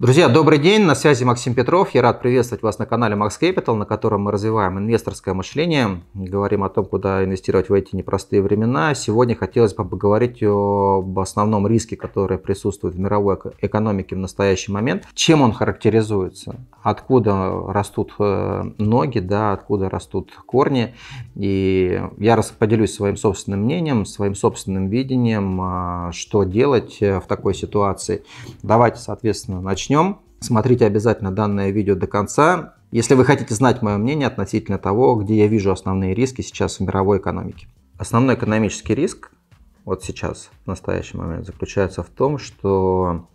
Друзья, добрый день, на связи Максим Петров. Я рад приветствовать вас на канале Max Capital, на котором мы развиваем инвесторское мышление, говорим о том, куда инвестировать в эти непростые времена. Сегодня хотелось бы поговорить об основном риске, который присутствует в мировой экономике в настоящий момент. Чем он характеризуется? Откуда растут э, ноги, да, откуда растут корни? И я поделюсь своим собственным мнением, своим собственным видением, а, что делать э, в такой ситуации. Давайте, соответственно, начнем начнем. Смотрите обязательно данное видео до конца. Если вы хотите знать мое мнение относительно того, где я вижу основные риски сейчас в мировой экономике. Основной экономический риск вот сейчас, в настоящий момент, заключается в том, что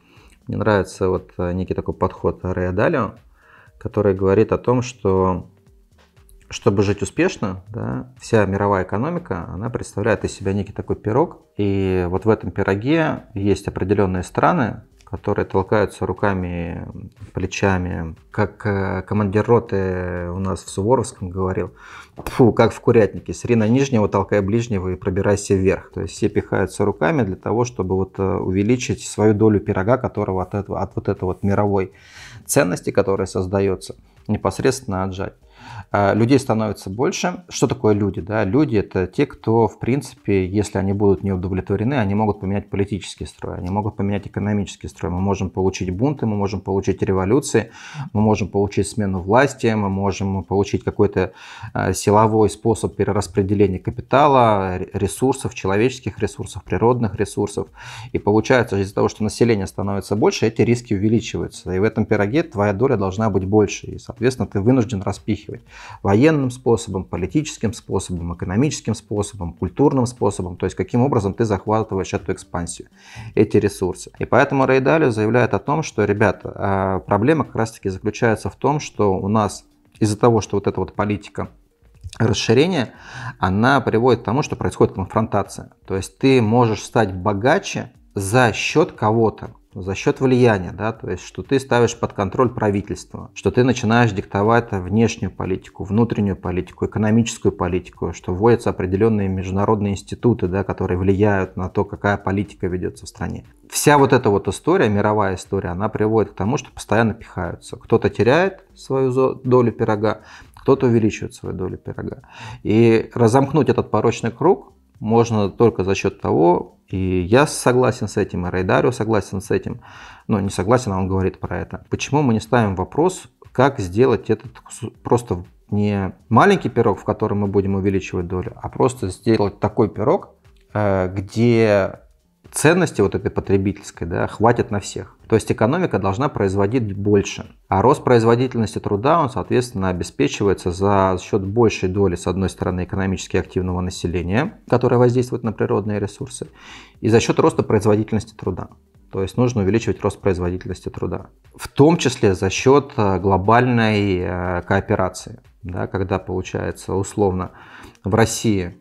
мне нравится вот э, некий такой подход Рэя Далио, который говорит о том, что чтобы жить успешно, да, вся мировая экономика, она представляет из себя некий такой пирог. И вот в этом пироге есть определенные страны, которые толкаются руками, плечами. Как э, командир роты у нас в Суворовском говорил, фу, как в курятнике, сри на нижнего, толкай ближнего и пробирайся вверх. То есть все пихаются руками для того, чтобы вот э, увеличить свою долю пирога, которого от, этого, от вот этой вот мировой ценности, которая создается, непосредственно отжать. А, людей становится больше. Что такое люди? Да? Люди – это те, кто, в принципе, если они будут не удовлетворены, они могут поменять политический строй, они могут поменять экономический строй. Мы можем получить бунты, мы можем получить революции, мы можем получить смену власти, мы можем получить какой-то а, силовой способ перераспределения капитала, ресурсов, человеческих ресурсов, природных ресурсов. И получается, из-за того, что население становится больше, эти риски увеличиваются. И в этом пироге твоя доля должна быть больше. И, соответственно, ты вынужден распихивать поддерживать. Военным способом, политическим способом, экономическим способом, культурным способом. То есть каким образом ты захватываешь эту экспансию, эти ресурсы. И поэтому Рейдалио заявляет о том, что, ребята, а, проблема как раз таки заключается в том, что у нас из-за того, что вот эта вот политика расширения, она приводит к тому, что происходит конфронтация. То есть ты можешь стать богаче за счет кого-то, ну, за счет влияния, да, то есть, что ты ставишь под контроль правительство, что ты начинаешь диктовать внешнюю политику, внутреннюю политику, экономическую политику, что вводятся определенные международные институты, да, которые влияют на то, какая политика ведется в стране. Вся вот эта вот история, мировая история, она приводит к тому, что постоянно пихаются. Кто-то теряет свою долю пирога, кто-то увеличивает свою долю пирога. И разомкнуть этот порочный круг можно только за счет того, и я согласен с этим, и Райдарио согласен с этим, но не согласен, а он говорит про это. Почему мы не ставим вопрос, как сделать этот просто не маленький пирог, в котором мы будем увеличивать долю, а просто сделать такой пирог, э, где ценности вот этой потребительской да, хватит на всех. То есть экономика должна производить больше. А рост производительности труда, он, соответственно, обеспечивается за счет большей доли, с одной стороны, экономически активного населения, которое воздействует на природные ресурсы, и за счет роста производительности труда. То есть нужно увеличивать рост производительности труда. В том числе за счет э, глобальной э, кооперации. Да, когда получается условно в России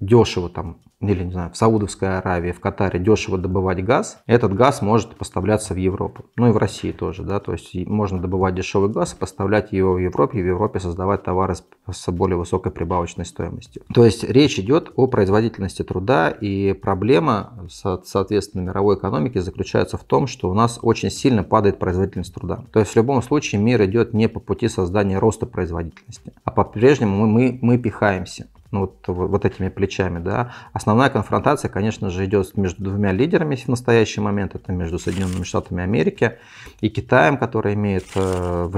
дешево там или, не знаю, в Саудовской Аравии, в Катаре дешево добывать газ, этот газ может поставляться в Европу. Ну и в России тоже, да, то есть можно добывать дешевый газ, поставлять его в Европе, и в Европе создавать товары с, с более высокой прибавочной стоимостью. То есть речь идет о производительности труда, и проблема, соответственно, мировой экономики заключается в том, что у нас очень сильно падает производительность труда. То есть в любом случае мир идет не по пути создания роста производительности, а по-прежнему мы, мы, мы пихаемся ну, вот, вот этими плечами. Да. Основная конфронтация, конечно же, идет между двумя лидерами в настоящий момент. Это между Соединенными Штатами Америки и Китаем, который имеет э,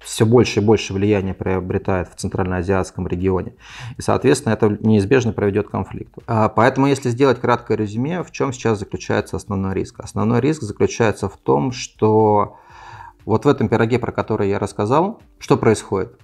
все больше и больше влияния приобретает в центральноазиатском регионе. И, соответственно, это неизбежно приведет к конфликту. А, поэтому, если сделать краткое резюме, в чем сейчас заключается основной риск? Основной риск заключается в том, что вот в этом пироге, про который я рассказал, что происходит?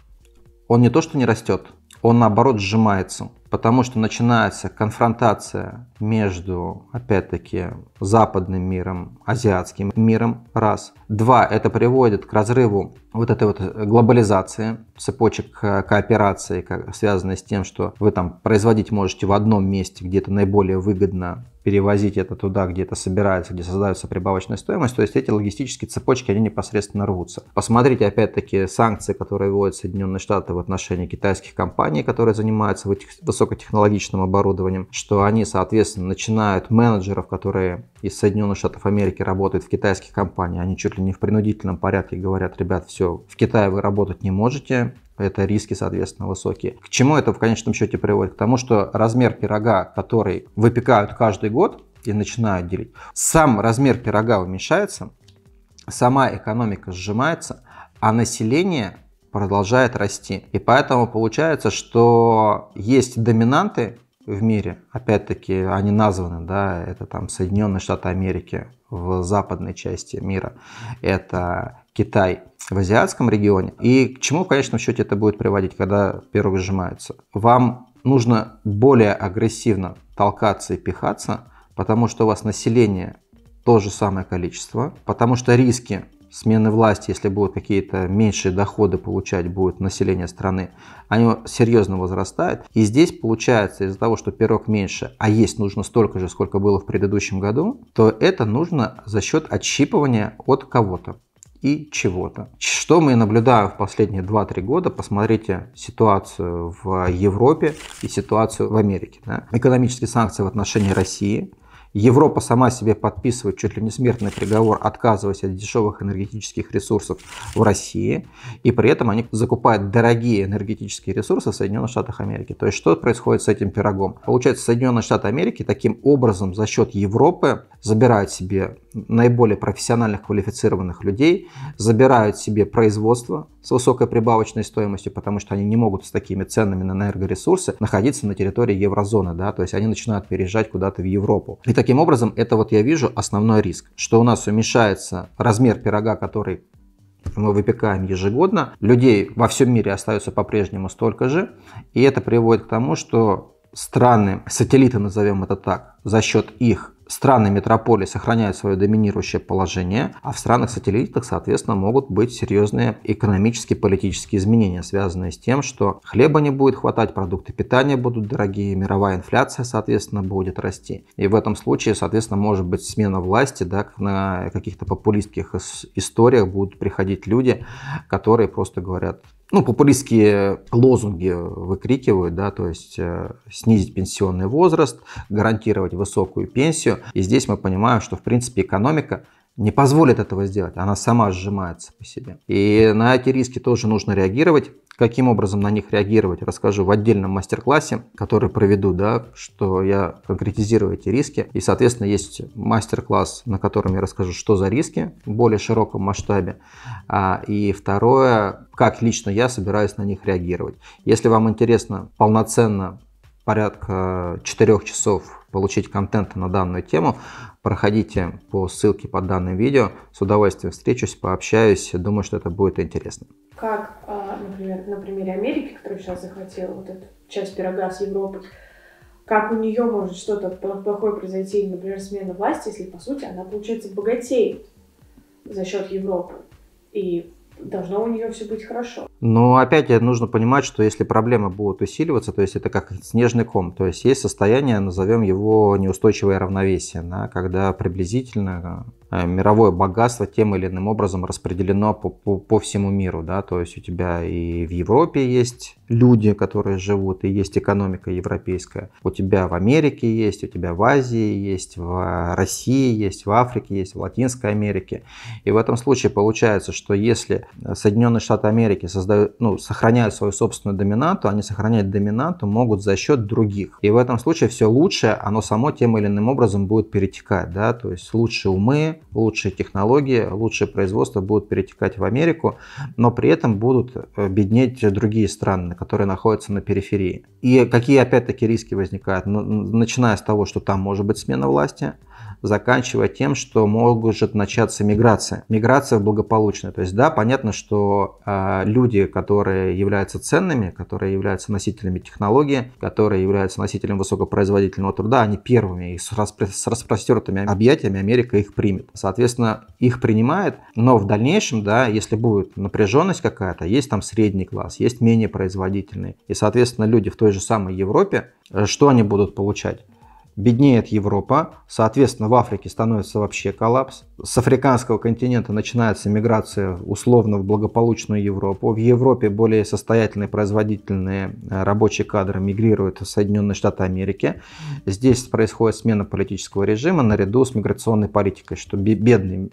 Он не то, что не растет, он наоборот сжимается, потому что начинается конфронтация между, опять-таки, западным миром, азиатским миром, раз. Два, это приводит к разрыву вот этой вот глобализации, цепочек э, кооперации, связанной с тем, что вы там производить можете в одном месте, где то наиболее выгодно перевозить это туда, где это собирается, где создается прибавочная стоимость. То есть эти логистические цепочки, они непосредственно рвутся. Посмотрите, опять-таки, санкции, которые вводят Соединенные Штаты в отношении китайских компаний, которые занимаются высокотехнологичным оборудованием, что они, соответственно, начинают менеджеров, которые из Соединенных Штатов Америки работают в китайских компаниях, они чуть ли не в принудительном порядке говорят, ребят, все, в Китае вы работать не можете, это риски, соответственно, высокие. К чему это в конечном счете приводит? К тому, что размер пирога, который выпекают каждый год и начинают делить, сам размер пирога уменьшается, сама экономика сжимается, а население продолжает расти. И поэтому получается, что есть доминанты, в мире. Опять-таки, они названы, да, это там Соединенные Штаты Америки в западной части мира, это Китай в азиатском регионе. И к чему в конечном счете это будет приводить, когда пирог сжимается? Вам нужно более агрессивно толкаться и пихаться, потому что у вас население то же самое количество, потому что риски смены власти, если будут какие-то меньшие доходы получать будет население страны, они серьезно возрастают. И здесь получается из-за того, что пирог меньше, а есть нужно столько же, сколько было в предыдущем году, то это нужно за счет отщипывания от кого-то и чего-то. Что мы наблюдаем в последние 2-3 года, посмотрите ситуацию в Европе и ситуацию в Америке. Да? Экономические санкции в отношении России – Европа сама себе подписывает чуть ли не смертный приговор, отказываясь от дешевых энергетических ресурсов в России, и при этом они закупают дорогие энергетические ресурсы в Соединенных Штатах Америки. То есть что происходит с этим пирогом? Получается, Соединенные Штаты Америки таким образом за счет Европы забирают себе наиболее профессиональных квалифицированных людей, забирают себе производство, с высокой прибавочной стоимостью, потому что они не могут с такими ценами на энергоресурсы находиться на территории еврозоны, да, то есть они начинают переезжать куда-то в Европу. И таким образом, это вот я вижу основной риск, что у нас уменьшается размер пирога, который мы выпекаем ежегодно, людей во всем мире остается по-прежнему столько же, и это приводит к тому, что страны, сателлиты назовем это так, за счет их страны метрополии сохраняют свое доминирующее положение, а в странах-сателлитах, соответственно, могут быть серьезные экономические, политические изменения, связанные с тем, что хлеба не будет хватать, продукты питания будут дорогие, мировая инфляция, соответственно, будет расти. И в этом случае, соответственно, может быть смена власти, да, на каких-то популистских историях будут приходить люди, которые просто говорят, ну, популистские лозунги выкрикивают, да, то есть э, снизить пенсионный возраст, гарантировать высокую пенсию. И здесь мы понимаем, что, в принципе, экономика не позволит этого сделать, она сама сжимается по себе. И на эти риски тоже нужно реагировать. Каким образом на них реагировать, расскажу в отдельном мастер-классе, который проведу, да, что я конкретизирую эти риски. И, соответственно, есть мастер-класс, на котором я расскажу, что за риски в более широком масштабе. А, и второе, как лично я собираюсь на них реагировать. Если вам интересно полноценно порядка 4 часов получить контент на данную тему, проходите по ссылке под данным видео. С удовольствием встречусь, пообщаюсь. Думаю, что это будет интересно. Как например, на примере Америки, которая сейчас захватила вот эту часть пирога с Европы, как у нее может что-то плохое произойти, например, смена власти, если, по сути, она, получается, богатеет за счет Европы. И должно у нее все быть хорошо. Но опять нужно понимать, что если проблемы будут усиливаться, то есть это как снежный ком, то есть есть состояние, назовем его неустойчивое равновесие, да, когда приблизительно Э, мировое богатство тем или иным образом распределено по, по, по всему миру. Да? То есть у тебя и в Европе есть люди, которые живут, и есть экономика европейская. У тебя в Америке есть, у тебя в Азии есть, в России есть, в Африке есть, в Латинской Америке. И в этом случае получается, что если Соединенные Штаты Америки создают, ну, сохраняют свою собственную доминанту, они сохраняют доминанту могут за счет других. И в этом случае все лучшее, оно само тем или иным образом будет перетекать. Да? То есть лучшие умы, лучшие технологии, лучшее производство будут перетекать в Америку, но при этом будут э, беднеть другие страны, которые находятся на периферии. И какие опять-таки риски возникают? Начиная с того, что там может быть смена власти, заканчивая тем, что может начаться миграция. Миграция благополучная. То есть, да, понятно, что э, люди, которые являются ценными, которые являются носителями технологии, которые являются носителем высокопроизводительного труда, они первыми и с, распро с распростертыми объятиями Америка их примет. Соответственно, их принимает, но в дальнейшем, да, если будет напряженность какая-то, есть там средний класс, есть менее производительный, и, соответственно, люди в той же самой Европе, э, что они будут получать? беднеет Европа, соответственно, в Африке становится вообще коллапс. С африканского континента начинается миграция условно в благополучную Европу. В Европе более состоятельные производительные э, рабочие кадры мигрируют в Соединенные Штаты Америки. Здесь происходит смена политического режима наряду с миграционной политикой, что бедные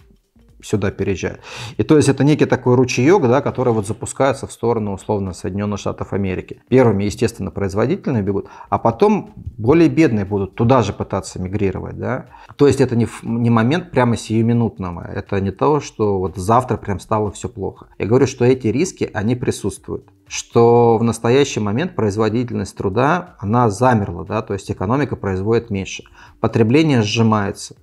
сюда переезжает. И то есть это некий такой ручеек, да, который вот запускается в сторону условно Соединенных Штатов Америки. Первыми, естественно, производительные бегут, а потом более бедные будут туда же пытаться мигрировать. Да? То есть это не, не момент прямо сиюминутного, это не то, что вот завтра прям стало все плохо. Я говорю, что эти риски, они присутствуют что в настоящий момент производительность труда, она замерла, да, то есть экономика производит меньше, потребление сжимается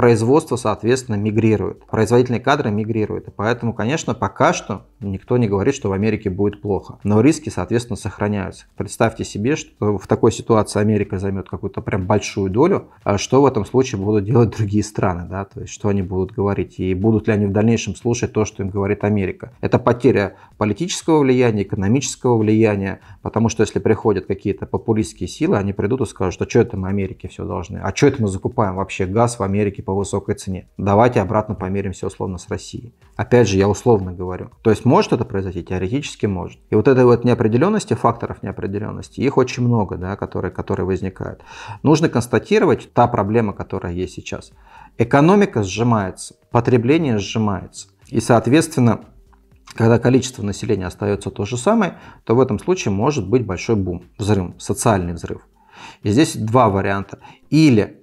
производство, соответственно, мигрирует, производительные кадры мигрируют. И поэтому, конечно, пока что никто не говорит, что в Америке будет плохо. Но риски, соответственно, сохраняются. Представьте себе, что в такой ситуации Америка займет какую-то прям большую долю, а что в этом случае будут делать другие страны, да, то есть что они будут говорить и будут ли они в дальнейшем слушать то, что им говорит Америка. Это потеря политического влияния, экономического влияния, потому что если приходят какие-то популистские силы, они придут и скажут, а что это мы Америке все должны, а что это мы закупаем вообще газ в Америке по высокой цене. Давайте обратно померимся условно с Россией. Опять же, я условно говорю. То есть может это произойти? Теоретически может. И вот этой вот неопределенности, факторов неопределенности, их очень много, да, которые, которые возникают. Нужно констатировать та проблема, которая есть сейчас. Экономика сжимается, потребление сжимается. И, соответственно, когда количество населения остается то же самое, то в этом случае может быть большой бум, взрыв, социальный взрыв. И здесь два варианта. Или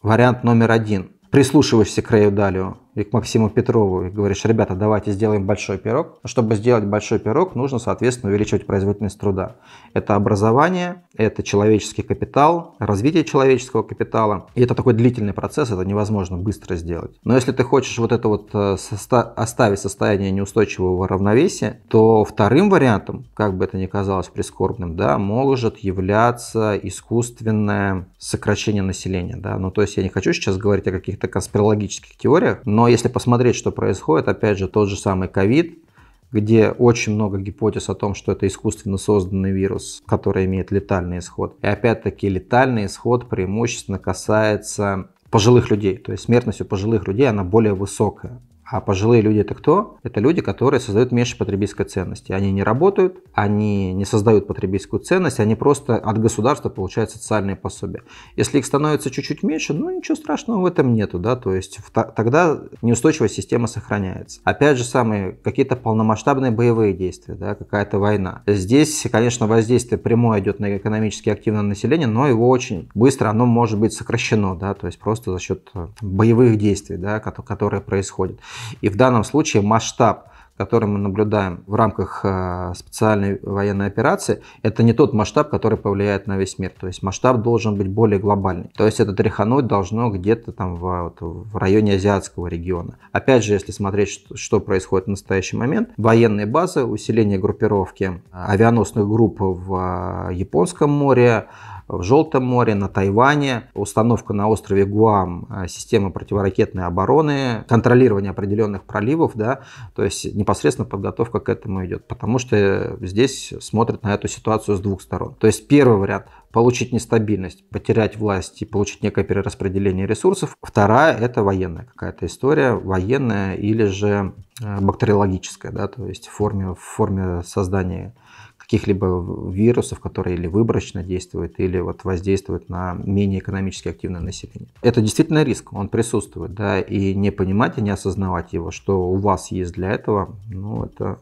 вариант номер один прислушиваешься к краю Далио и к Максиму Петрову и говоришь, ребята, давайте сделаем большой пирог. Чтобы сделать большой пирог, нужно, соответственно, увеличивать производительность труда. Это образование, это человеческий капитал, развитие человеческого капитала. И это такой длительный процесс, это невозможно быстро сделать. Но если ты хочешь вот это вот э, соста- оставить состояние неустойчивого равновесия, то вторым вариантом, как бы это ни казалось прискорбным, да, может являться искусственное сокращение населения. Да? Ну, то есть я не хочу сейчас говорить о каких-то конспирологических теориях, но но если посмотреть, что происходит, опять же, тот же самый ковид, где очень много гипотез о том, что это искусственно созданный вирус, который имеет летальный исход. И опять-таки летальный исход преимущественно касается пожилых людей. То есть смертность у пожилых людей, она более высокая. А пожилые люди это кто? Это люди, которые создают меньше потребительской ценности. Они не работают, они не создают потребительскую ценность, они просто от государства получают социальные пособия. Если их становится чуть-чуть меньше, ну ничего страшного в этом нету, да, то есть в, тогда неустойчивая система сохраняется. Опять же самые какие-то полномасштабные боевые действия, да, какая-то война. Здесь, конечно, воздействие прямое идет на экономически активное население, но его очень быстро оно может быть сокращено, да, то есть просто за счет э, боевых действий, да, которые происходят. И в данном случае масштаб который мы наблюдаем в рамках э, специальной военной операции, это не тот масштаб, который повлияет на весь мир. То есть масштаб должен быть более глобальный. То есть это тряхануть должно где-то там в, вот, в районе азиатского региона. Опять же, если смотреть, что, что происходит в настоящий момент, военные базы, усиление группировки авианосных групп в э, Японском море, в Желтом море, на Тайване, установка на острове Гуам э, системы противоракетной обороны, контролирование определенных проливов, да, то есть непосредственно подготовка к этому идет, потому что здесь смотрят на эту ситуацию с двух сторон. То есть первый вариант получить нестабильность, потерять власть и получить некое перераспределение ресурсов. Вторая – это военная какая-то история, военная или же э, бактериологическая, да, то есть в форме, в форме создания каких-либо вирусов, которые или выборочно действуют, или вот воздействуют на менее экономически активное население. Это действительно риск, он присутствует, да, и не понимать и не осознавать его, что у вас есть для этого, ну, это,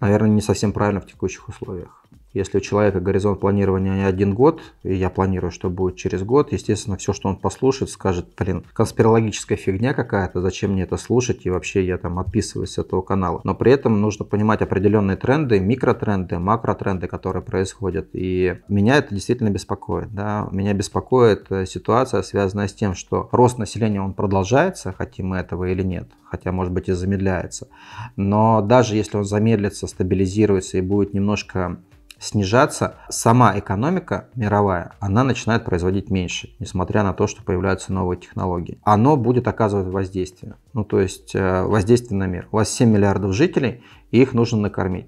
наверное, не совсем правильно в текущих условиях. Если у человека горизонт планирования не один год, и я планирую, что будет через год, естественно, все, что он послушает, скажет, блин, конспирологическая фигня какая-то, зачем мне это слушать, и вообще я там отписываюсь с этого канала. Но при этом нужно понимать определенные тренды, микротренды, макротренды, которые происходят. И меня это действительно беспокоит. Да? Меня беспокоит э, ситуация, связанная с тем, что рост населения, он продолжается, хотим мы этого или нет, хотя, может быть, и замедляется. Но даже если он замедлится, стабилизируется и будет немножко снижаться, сама экономика мировая, она начинает производить меньше, несмотря на то, что появляются новые технологии. Оно будет оказывать воздействие, ну то есть э, воздействие на мир. У вас 7 миллиардов жителей, и их нужно накормить.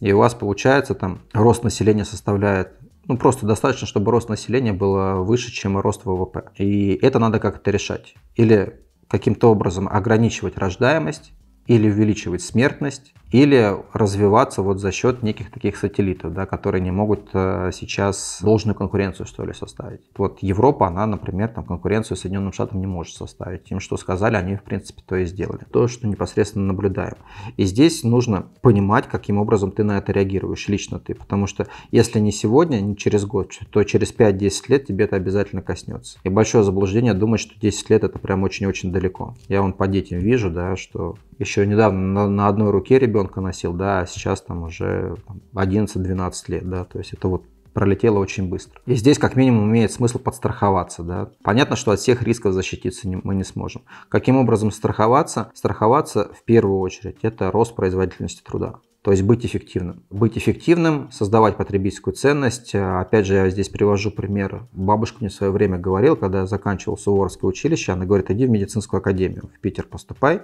И у вас получается там рост населения составляет ну, просто достаточно, чтобы рост населения был э, выше, чем рост ВВП. И это надо как-то решать. Или каким-то образом ограничивать рождаемость, или увеличивать смертность, или развиваться вот за счет неких таких сателлитов, да, которые не могут э, сейчас должную конкуренцию, что ли, составить. Вот Европа, она, например, там конкуренцию с Соединенным Штатам не может составить. Тем, что сказали, они, в принципе, то и сделали. То, что непосредственно наблюдаем. И здесь нужно понимать, каким образом ты на это реагируешь, лично ты. Потому что если не сегодня, не через год, то через 5-10 лет тебе это обязательно коснется. И большое заблуждение думать, что 10 лет это прям очень-очень далеко. Я вон по детям вижу, да, что еще недавно на, на одной руке ребенок ребенка носил, да, а сейчас там уже 11-12 лет, да, то есть это вот пролетело очень быстро. И здесь как минимум имеет смысл подстраховаться. Да? Понятно, что от всех рисков защититься не, мы не сможем. Каким образом страховаться? Страховаться в первую очередь это рост производительности труда. То есть быть эффективным. Быть эффективным, создавать потребительскую ценность. А, опять же, я здесь привожу пример. Бабушка мне в свое время говорила, когда я заканчивал Суворовское училище, она говорит, иди в медицинскую академию, в Питер поступай,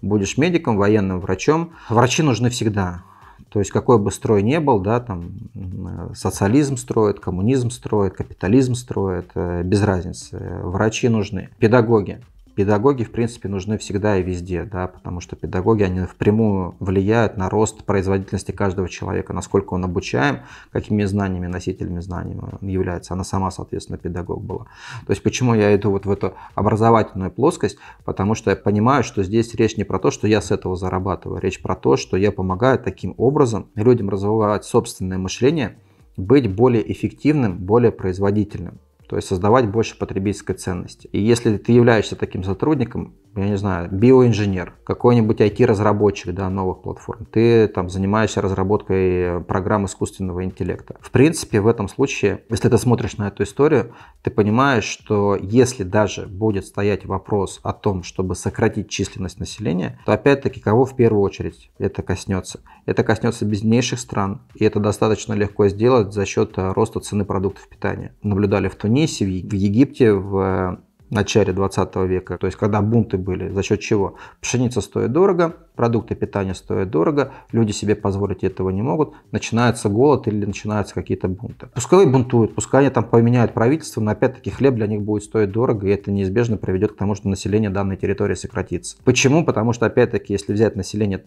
будешь медиком, военным врачом. Врачи нужны всегда. То есть какой бы строй ни был, да, там э, социализм строит, коммунизм строит, капитализм строит, э, без разницы. Врачи нужны, педагоги. Педагоги, в принципе, нужны всегда и везде, да, потому что педагоги, они впрямую влияют на рост производительности каждого человека, насколько он обучаем, какими знаниями, носителями знаний он является. Она сама, соответственно, педагог была. То есть почему я иду вот в эту образовательную плоскость? Потому что я понимаю, что здесь речь не про то, что я с этого зарабатываю, речь про то, что я помогаю таким образом людям развивать собственное мышление, быть более эффективным, более производительным то есть создавать больше потребительской ценности. И если ты являешься таким сотрудником, я ну, не знаю, биоинженер, какой-нибудь IT-разработчик да, новых платформ, ты там занимаешься разработкой э, программ искусственного интеллекта. В принципе, в этом случае, если ты смотришь на эту историю, ты понимаешь, что если даже будет стоять вопрос о том, чтобы сократить численность населения, то опять-таки кого в первую очередь это коснется? Это коснется беднейших стран, и это достаточно легко сделать за счет э, роста цены продуктов питания. Наблюдали в Тунисе, в Египте, в э, начале 20 века, то есть когда бунты были, за счет чего? Пшеница стоит дорого, продукты питания стоят дорого, люди себе позволить этого не могут, начинается голод или начинаются какие-то бунты. Пускай бунтуют, пускай они там поменяют правительство, но опять-таки хлеб для них будет стоить дорого, и это неизбежно приведет к тому, что население данной территории сократится. Почему? Потому что опять-таки, если взять население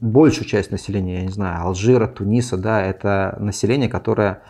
большую часть населения, я не знаю, Алжира, Туниса, да, это население, которое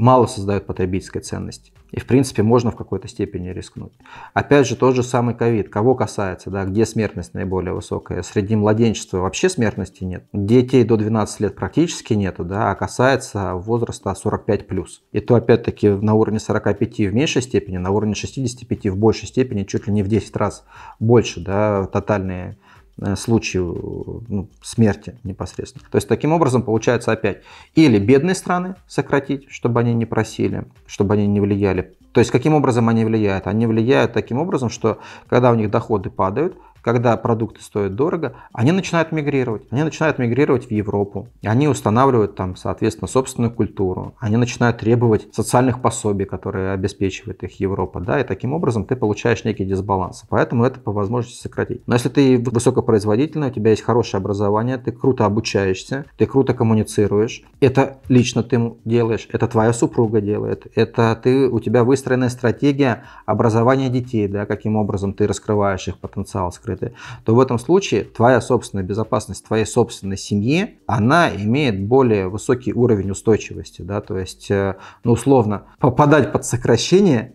мало создают потребительской ценности. И, в принципе, можно в какой-то степени рискнуть. Опять же, тот же самый ковид. Кого касается, да, где смертность наиболее высокая? Среди младенчества вообще смертности нет. Детей до 12 лет практически нету, да, а касается возраста 45+. И то, опять-таки, на уровне 45 в меньшей степени, на уровне 65 в большей степени, чуть ли не в 10 раз больше, да, тотальные Э, случаю э, ну, смерти непосредственно. То есть таким образом получается опять или бедные страны сократить, чтобы они не просили, чтобы они не влияли. То есть каким образом они влияют? Они влияют таким образом, что когда у них доходы падают, когда продукты стоят дорого, они начинают мигрировать. Они начинают мигрировать в Европу. и Они устанавливают там, соответственно, собственную культуру. Они начинают требовать социальных пособий, которые обеспечивает их Европа. Да, и таким образом ты получаешь некий дисбаланс. Поэтому это по возможности сократить. Но если ты высокопроизводительный, у тебя есть хорошее образование, ты круто обучаешься, ты круто коммуницируешь. Это лично ты делаешь, это твоя супруга делает, это ты, у тебя выстроенная стратегия образования детей, да, каким образом ты раскрываешь их потенциал, раскрыты, то в этом случае твоя собственная безопасность твоей собственной семьи, она имеет более высокий уровень устойчивости. Да? То есть, э, ну, условно, попадать под сокращение,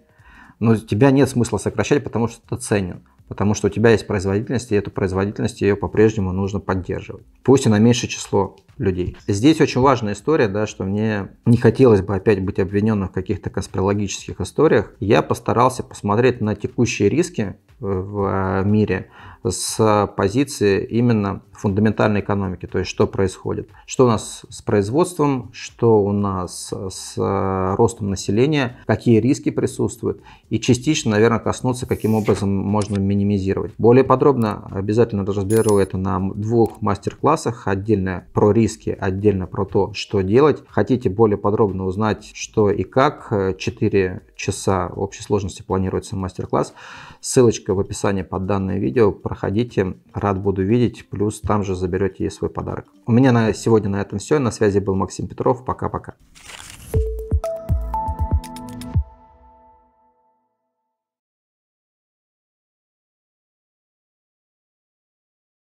но ну, тебя нет смысла сокращать, потому что это ценен потому что у тебя есть производительность, и эту производительность ее по-прежнему нужно поддерживать. Пусть и на меньшее число людей. Здесь очень важная история, да, что мне не хотелось бы опять быть обвиненным в каких-то конспирологических историях. Я постарался посмотреть на текущие риски э, в э, мире, с позиции именно фундаментальной экономики, то есть что происходит, что у нас с производством, что у нас с э, ростом населения, какие риски присутствуют и частично, наверное, коснуться, каким образом можно минимизировать. Более подробно обязательно разберу это на двух мастер-классах, отдельно про риски, отдельно про то, что делать. Хотите более подробно узнать, что и как, 4 э, часа в общей сложности планируется мастер-класс. Ссылочка в описании под данное видео. Проходите, рад буду видеть. Плюс там же заберете и свой подарок. У меня на сегодня на этом все. На связи был Максим Петров. Пока-пока.